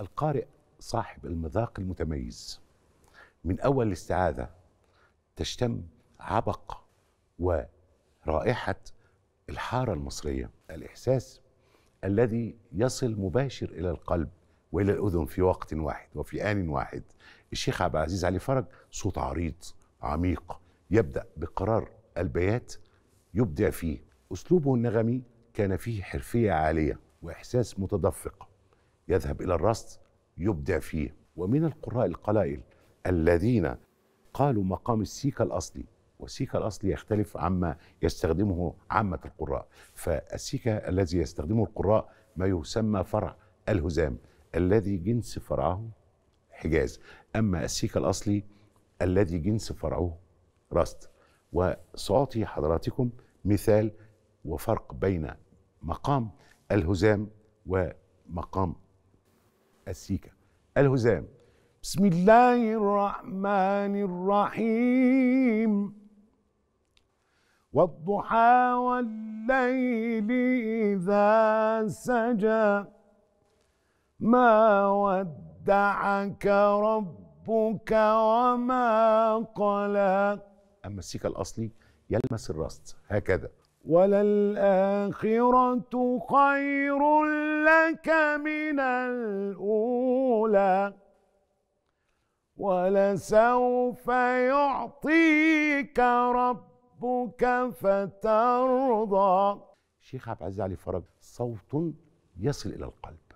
القارئ صاحب المذاق المتميز من أول الاستعاذة تشتم عبق ورائحة الحارة المصرية الإحساس الذي يصل مباشر إلى القلب وإلى الأذن في وقت واحد وفي آن واحد الشيخ عبد العزيز علي فرج صوت عريض عميق يبدأ بقرار البيات يبدع فيه أسلوبه النغمي كان فيه حرفية عالية وإحساس متدفق يذهب إلى الرصد يبدع فيه ومن القراء القلائل الذين قالوا مقام السيكا الأصلي والسيكا الأصلي يختلف عما يستخدمه عامة القراء فالسيكا الذي يستخدمه القراء ما يسمى فرع الهزام الذي جنس فرعه حجاز أما السيكا الأصلي الذي جنس فرعه رست وسأعطي حضراتكم مثال وفرق بين مقام الهزام ومقام السيكة الهزام بسم الله الرحمن الرحيم والضحى والليل إذا سجى ما ودعك ربك وما قلى أما السيكة الأصلي يلمس الرصد هكذا وللآخرة خير لك من الأولى ولسوف يعطيك ربك فترضى شيخ عبد العزيز علي فرج صوت يصل إلى القلب